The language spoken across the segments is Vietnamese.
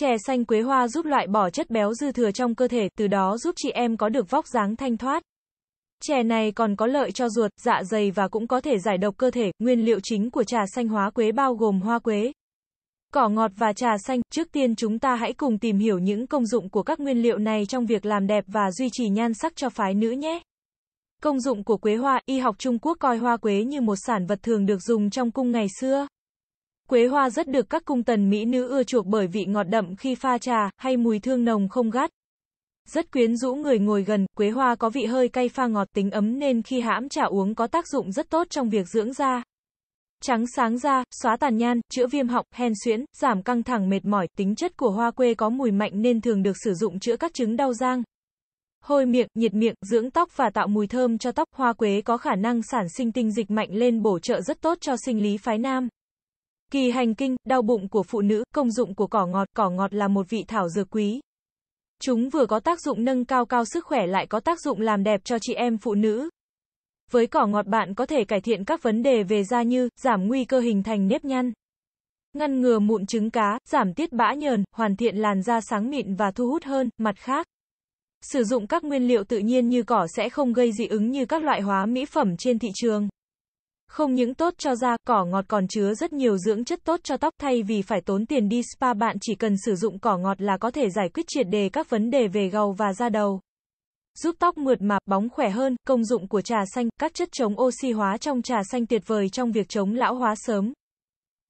Chè xanh quế hoa giúp loại bỏ chất béo dư thừa trong cơ thể, từ đó giúp chị em có được vóc dáng thanh thoát. Chè này còn có lợi cho ruột, dạ dày và cũng có thể giải độc cơ thể. Nguyên liệu chính của trà xanh hóa quế bao gồm hoa quế, cỏ ngọt và trà xanh. Trước tiên chúng ta hãy cùng tìm hiểu những công dụng của các nguyên liệu này trong việc làm đẹp và duy trì nhan sắc cho phái nữ nhé. Công dụng của quế hoa, y học Trung Quốc coi hoa quế như một sản vật thường được dùng trong cung ngày xưa. Quế hoa rất được các cung tần mỹ nữ ưa chuộc bởi vị ngọt đậm khi pha trà, hay mùi thương nồng không gắt. Rất quyến rũ người ngồi gần, quế hoa có vị hơi cay pha ngọt tính ấm nên khi hãm trà uống có tác dụng rất tốt trong việc dưỡng da. Trắng sáng da, xóa tàn nhan, chữa viêm họng, hen suyễn, giảm căng thẳng mệt mỏi, tính chất của hoa quê có mùi mạnh nên thường được sử dụng chữa các chứng đau răng. Hôi miệng, nhiệt miệng, dưỡng tóc và tạo mùi thơm cho tóc, hoa quế có khả năng sản sinh tinh dịch mạnh lên bổ trợ rất tốt cho sinh lý phái nam. Kỳ hành kinh, đau bụng của phụ nữ, công dụng của cỏ ngọt, cỏ ngọt là một vị thảo dược quý. Chúng vừa có tác dụng nâng cao cao sức khỏe lại có tác dụng làm đẹp cho chị em phụ nữ. Với cỏ ngọt bạn có thể cải thiện các vấn đề về da như giảm nguy cơ hình thành nếp nhăn, ngăn ngừa mụn trứng cá, giảm tiết bã nhờn, hoàn thiện làn da sáng mịn và thu hút hơn. Mặt khác, sử dụng các nguyên liệu tự nhiên như cỏ sẽ không gây dị ứng như các loại hóa mỹ phẩm trên thị trường. Không những tốt cho da, cỏ ngọt còn chứa rất nhiều dưỡng chất tốt cho tóc thay vì phải tốn tiền đi spa bạn chỉ cần sử dụng cỏ ngọt là có thể giải quyết triệt đề các vấn đề về gầu và da đầu. Giúp tóc mượt mà, bóng khỏe hơn, công dụng của trà xanh, các chất chống oxy hóa trong trà xanh tuyệt vời trong việc chống lão hóa sớm.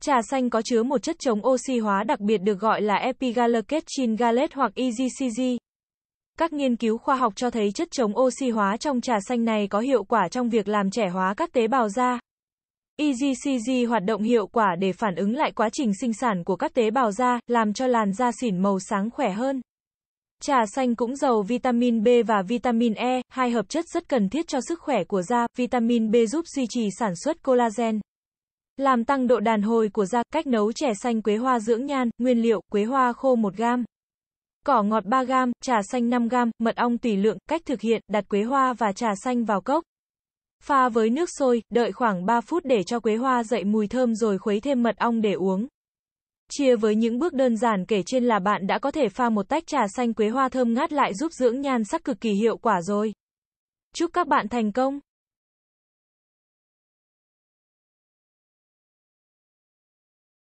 Trà xanh có chứa một chất chống oxy hóa đặc biệt được gọi là epigallocatechin gallate hoặc EGCG. Các nghiên cứu khoa học cho thấy chất chống oxy hóa trong trà xanh này có hiệu quả trong việc làm trẻ hóa các tế bào da. EGCG hoạt động hiệu quả để phản ứng lại quá trình sinh sản của các tế bào da, làm cho làn da xỉn màu sáng khỏe hơn. Trà xanh cũng giàu vitamin B và vitamin E, hai hợp chất rất cần thiết cho sức khỏe của da. Vitamin B giúp duy trì sản xuất collagen, làm tăng độ đàn hồi của da. Cách nấu chè xanh quế hoa dưỡng nhan, nguyên liệu, quế hoa khô 1 gam, cỏ ngọt 3 gam, trà xanh 5 gam, mật ong tùy lượng. Cách thực hiện, đặt quế hoa và trà xanh vào cốc. Pha với nước sôi, đợi khoảng 3 phút để cho quế hoa dậy mùi thơm rồi khuấy thêm mật ong để uống. Chia với những bước đơn giản kể trên là bạn đã có thể pha một tách trà xanh quế hoa thơm ngát lại giúp dưỡng nhan sắc cực kỳ hiệu quả rồi. Chúc các bạn thành công!